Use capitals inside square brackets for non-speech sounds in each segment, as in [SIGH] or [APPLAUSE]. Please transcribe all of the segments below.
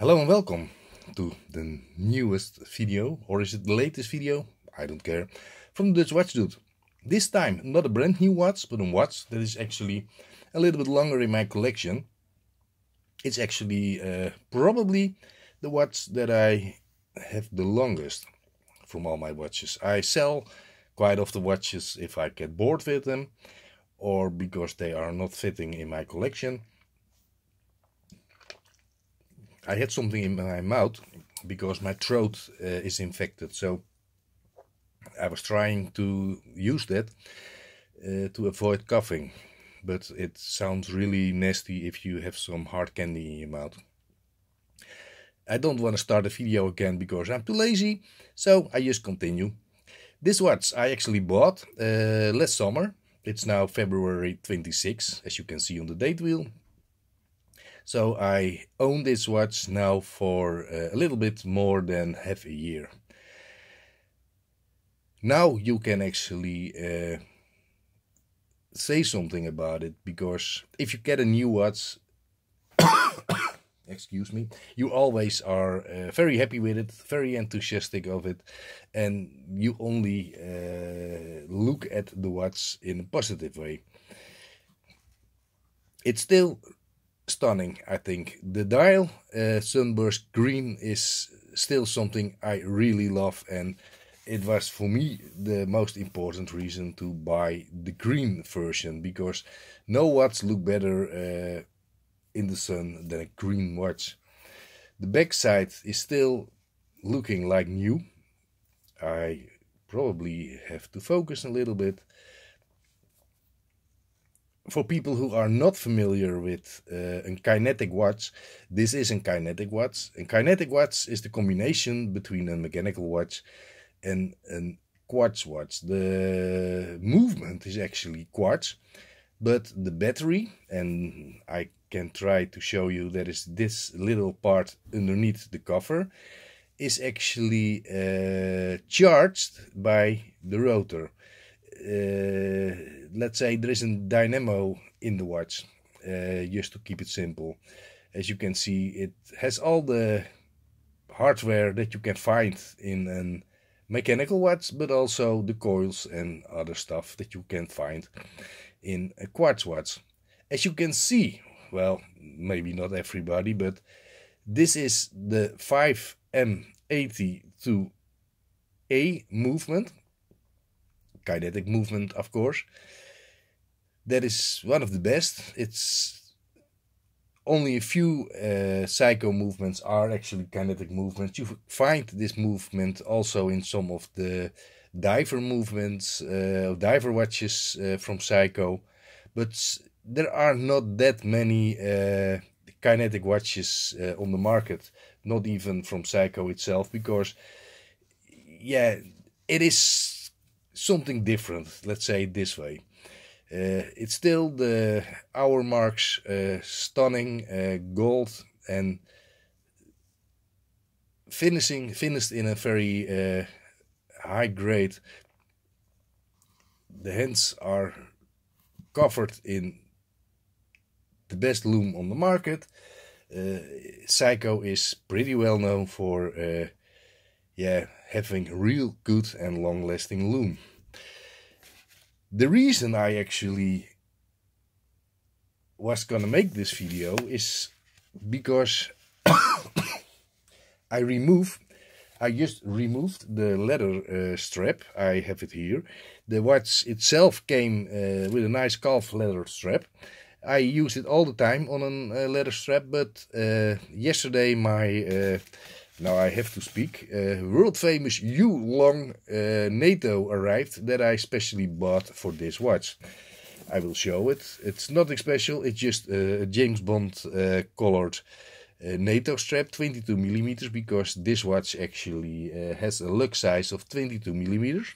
Hello and welcome to the newest video, or is it the latest video? I don't care. From the Dutch Watch Dude. This time, not a brand new watch, but a watch that is actually a little bit longer in my collection. It's actually uh, probably the watch that I have the longest from all my watches. I sell quite often watches if I get bored with them or because they are not fitting in my collection I had something in my mouth because my throat uh, is infected. So I was trying to use that uh, to avoid coughing. But it sounds really nasty if you have some hard candy in your mouth. I don't want to start a video again because I'm too lazy, so I just continue. This watch I actually bought uh, last summer. It's now February 26, as you can see on the date wheel, so I own this watch now for uh, a little bit more than half a year. Now you can actually uh, say something about it because if you get a new watch, [COUGHS] excuse me, you always are uh, very happy with it, very enthusiastic of it, and you only uh, look at the watch in a positive way. It's still stunning, I think. The dial uh, sunburst green is still something I really love, and it was for me the most important reason to buy the green version because no watch look better uh, in the sun than a green watch. The backside is still looking like new. I probably have to focus a little bit for people who are not familiar with uh, a kinetic watch, this is a kinetic watch. A kinetic watch is the combination between a mechanical watch and a quartz watch. The movement is actually quartz, but the battery, and I can try to show you that is this little part underneath the cover, is actually uh, charged by the rotor. Uh, let's say there is a dynamo in the watch, uh, just to keep it simple. As you can see, it has all the hardware that you can find in a mechanical watch, but also the coils and other stuff that you can find in a quartz watch. As you can see, well, maybe not everybody, but this is the 5M80 to A movement kinetic movement, of course. That is one of the best. It's only a few uh, psycho movements are actually kinetic movements. You find this movement also in some of the diver movements, uh, diver watches uh, from Psycho, but there are not that many uh, kinetic watches uh, on the market, not even from Psycho itself, because yeah, it is something different. Let's say it this way. Uh, it's still the hour marks uh, stunning uh, gold and finishing finished in a very uh, high grade. The hands are covered in the best loom on the market. Psycho uh, is pretty well known for uh, yeah, having real good and long lasting loom. The reason I actually was gonna make this video is because [COUGHS] I remove I just removed the leather uh, strap. I have it here. The watch itself came uh, with a nice calf leather strap. I use it all the time on a uh, leather strap, but uh, yesterday my uh, now I have to speak. Uh, world famous U Long uh, NATO arrived that I specially bought for this watch. I will show it. It's nothing special. It's just a James Bond uh, colored NATO strap, 22 millimeters, because this watch actually has a lug size of 22 millimeters.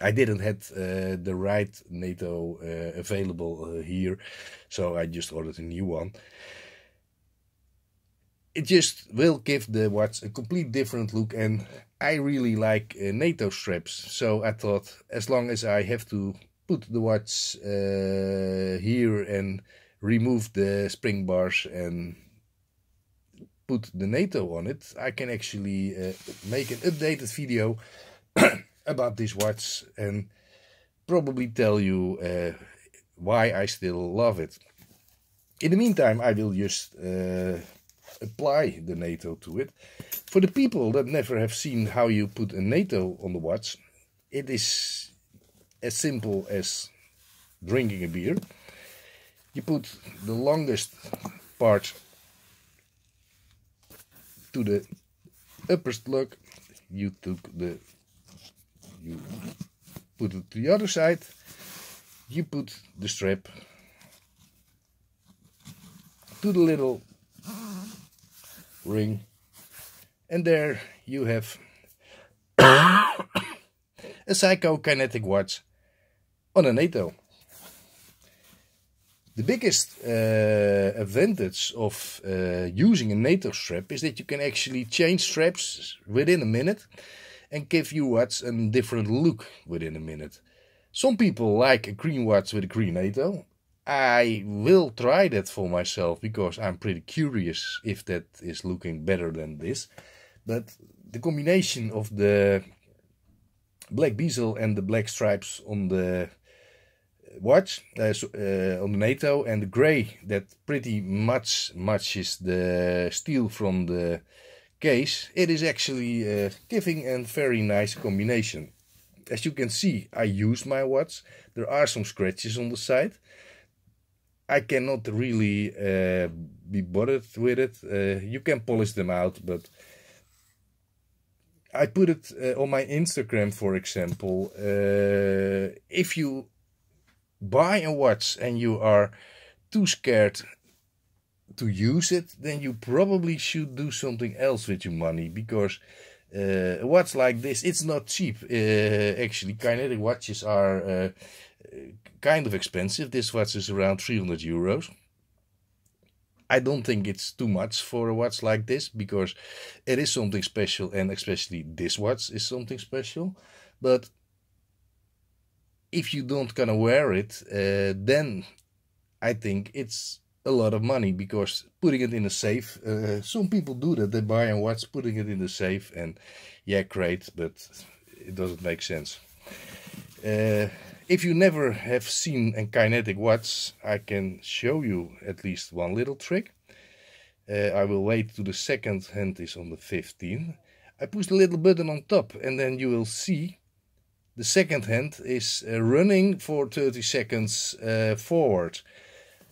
I didn't have uh, the right NATO uh, available uh, here, so I just ordered a new one it just will give the watch a complete different look and I really like uh, NATO straps so I thought as long as I have to put the watch uh, here and remove the spring bars and put the NATO on it I can actually uh, make an updated video [COUGHS] about this watch and probably tell you uh, why I still love it. In the meantime I will just uh, apply the NATO to it. For the people that never have seen how you put a NATO on the watch, it is as simple as drinking a beer. You put the longest part to the upper slug, you took the you put it to the other side, you put the strap to the little ring and there you have [COUGHS] a psychokinetic watch on a NATO. The biggest uh, advantage of uh, using a NATO strap is that you can actually change straps within a minute and give your watch a different look within a minute. Some people like a green watch with a green NATO, I will try that for myself because I'm pretty curious if that is looking better than this. But the combination of the black bezel and the black stripes on the watch, uh, so, uh, on the NATO, and the grey that pretty much matches the steel from the case, it is actually uh, giving a very nice combination. As you can see, I use my watch. There are some scratches on the side. I cannot really uh, be bothered with it. Uh, you can polish them out, but I put it uh, on my Instagram, for example. Uh, if you buy a watch and you are too scared to use it, then you probably should do something else with your money because uh, a watch like this, it's not cheap. Uh, actually, kinetic watches are uh, kind of expensive. This watch is around 300 euros. I don't think it's too much for a watch like this because it is something special, and especially this watch is something special. But if you don't kind of wear it, uh, then I think it's a lot of money because putting it in a safe, uh, some people do that. They buy a watch, putting it in the safe, and yeah, great, but it doesn't make sense. Uh, if you never have seen a kinetic watch, I can show you at least one little trick. Uh, I will wait to the second hand is on the 15. I push the little button on top and then you will see the second hand is uh, running for 30 seconds uh, forward.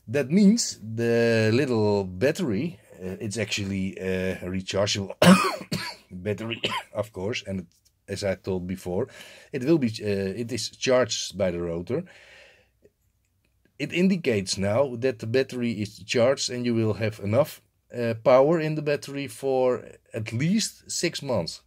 That means the little battery, uh, it's actually uh, a rechargeable [COUGHS] battery, [COUGHS] of course, and it as I told before. It will be uh, it is charged by the rotor. It indicates now that the battery is charged and you will have enough uh, power in the battery for at least six months.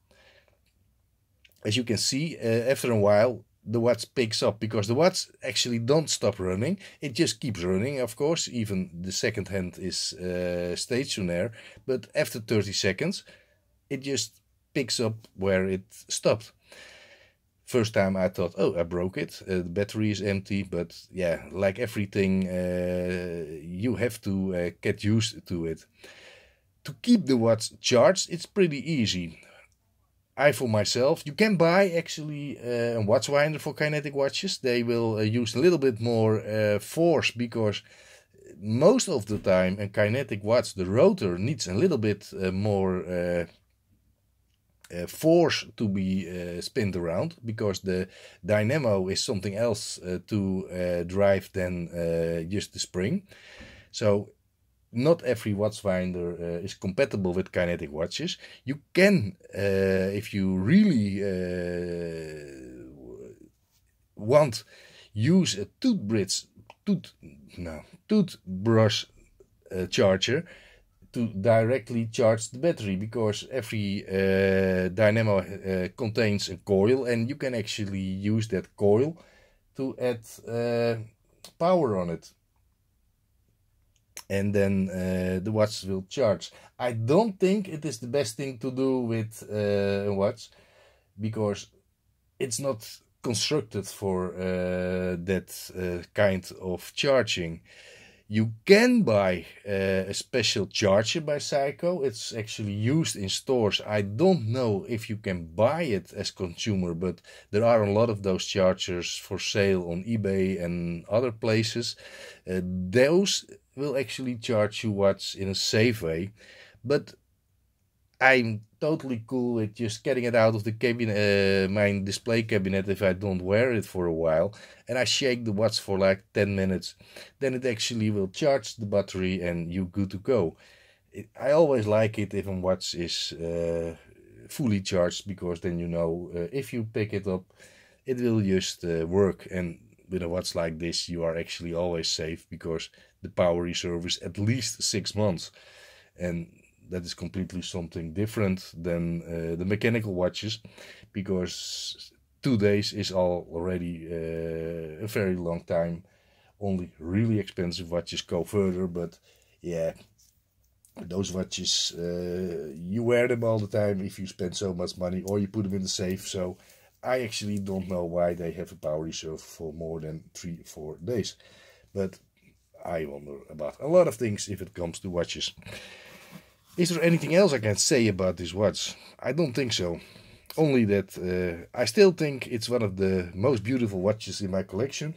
As you can see, uh, after a while the watts picks up because the watts actually don't stop running. It just keeps running, of course. Even the second hand is uh, stationary, but after 30 seconds, it just picks up where it stopped. First time I thought, oh, I broke it. Uh, the battery is empty, but yeah, like everything, uh, you have to uh, get used to it. To keep the watch charged, it's pretty easy. I, for myself, you can buy actually uh, a watch winder for kinetic watches. They will uh, use a little bit more uh, force because most of the time a kinetic watch, the rotor needs a little bit more uh, force to be uh, spinned around because the dynamo is something else uh, to uh, drive than uh, just the spring. So not every watch finder uh, is compatible with kinetic watches. You can, if you really want, use a toothbrush, tooth, no, toothbrush charger to directly charge the battery because every uh, dynamo uh, contains a coil and you can actually use that coil to add uh, power on it and then uh, the watch will charge i don't think it is the best thing to do with uh, a watch because it's not constructed for uh, that kind of charging you can buy uh, a special charger by Psycho. It's actually used in stores. I don't know if you can buy it as consumer, but there are a lot of those chargers for sale on eBay and other places. Uh, those will actually charge you watts in a safe way, but I'm totally cool with just getting it out of the cabinet, uh, my display cabinet if I don't wear it for a while. And I shake the watch for like 10 minutes. Then it actually will charge the battery and you're good to go. It, I always like it if a watch is uh, fully charged because then you know uh, if you pick it up, it will just uh, work. And with a watch like this, you are actually always safe because the power reserve is at least six months. And that is completely something different than uh, the mechanical watches because two days is already uh, a very long time only really expensive watches go further but yeah those watches uh, you wear them all the time if you spend so much money or you put them in the safe so i actually don't know why they have a power reserve for more than three four days but i wonder about a lot of things if it comes to watches is there anything else I can say about this watch? I don't think so. Only that uh, I still think it's one of the most beautiful watches in my collection.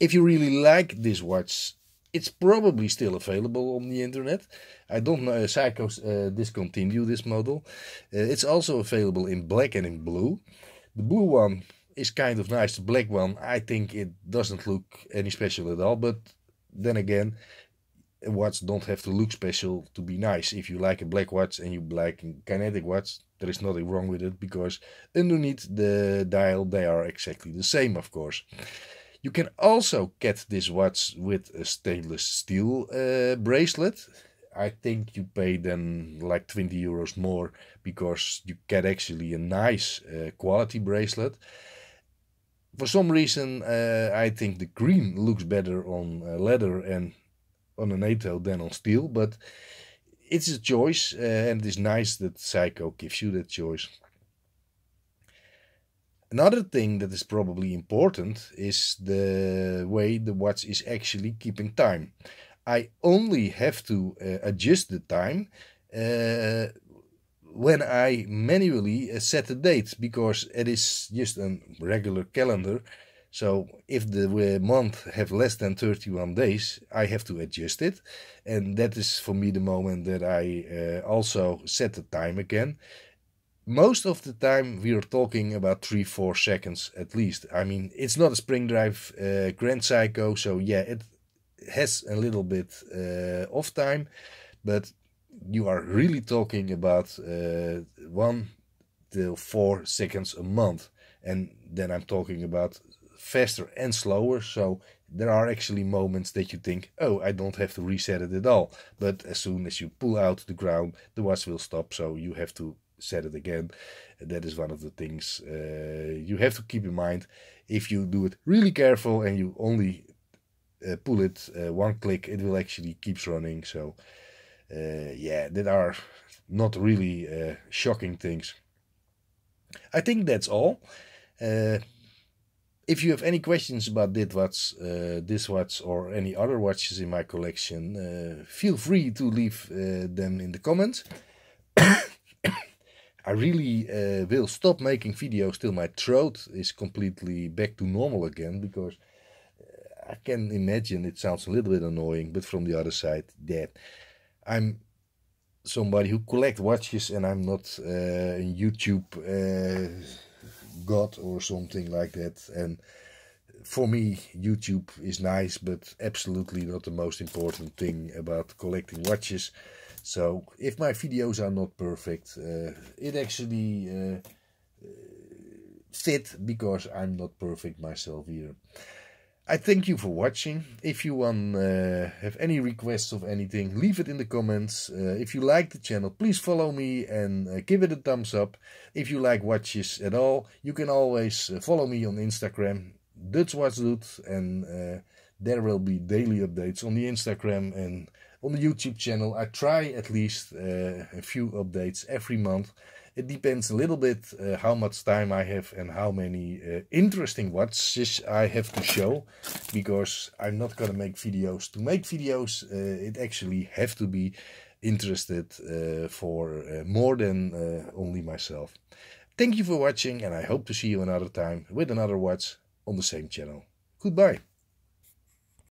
If you really like this watch, it's probably still available on the internet. I don't know, uh, Psycho uh, discontinued this model. Uh, it's also available in black and in blue. The blue one is kind of nice. The black one, I think it doesn't look any special at all. But then again, watch don't have to look special to be nice. If you like a black watch and you like a kinetic watch, there is nothing wrong with it because underneath the dial they are exactly the same, of course. You can also get this watch with a stainless steel uh, bracelet. I think you pay then like 20 euros more because you get actually a nice uh, quality bracelet for some reason, uh, I think the green looks better on uh, leather and on a NATO than on steel, but it's a choice, uh, and it's nice that Psycho gives you that choice. Another thing that is probably important is the way the watch is actually keeping time. I only have to uh, adjust the time uh, when I manually set the date because it is just a regular calendar so if the month have less than 31 days, I have to adjust it. And that is for me the moment that I uh, also set the time again. Most of the time we are talking about 3-4 seconds at least. I mean, it's not a spring drive uh, Grand Psycho, so yeah, it has a little bit uh, off time. But you are really talking about uh, 1 to 4 seconds a month. And then I'm talking about faster and slower. So there are actually moments that you think, oh, I don't have to reset it at all. But as soon as you pull out the ground, the watch will stop. So you have to set it again. That is one of the things uh, you have to keep in mind. If you do it really careful and you only uh, pull it uh, one click, it will actually keeps running. So uh, yeah, that are not really uh, shocking things. I think that's all. Uh, if you have any questions about this watch, uh, this watch or any other watches in my collection, uh, feel free to leave uh, them in the comments. [COUGHS] I really uh, will stop making videos till my throat is completely back to normal again because uh, I can imagine it sounds a little bit annoying, but from the other side, that I'm somebody who collects watches and I'm not a uh, YouTube God or something like that. And for me, YouTube is nice, but absolutely not the most important thing about collecting watches. So if my videos are not perfect, uh, it actually uh, uh fit because I'm not perfect myself either. I thank you for watching. If you want, uh, have any requests of anything, leave it in the comments. Uh, if you like the channel, please follow me and uh, give it a thumbs up. If you like watches at all, you can always uh, follow me on Instagram, Dutch Watch and uh, there will be daily updates on the Instagram and on the YouTube channel. I try at least uh, a few updates every month. It depends a little bit uh, how much time I have and how many uh, interesting watches I have to show. Because I'm not going to make videos to make videos. Uh, it actually have to be interested uh, for uh, more than uh, only myself. Thank you for watching and I hope to see you another time with another watch on the same channel. Goodbye.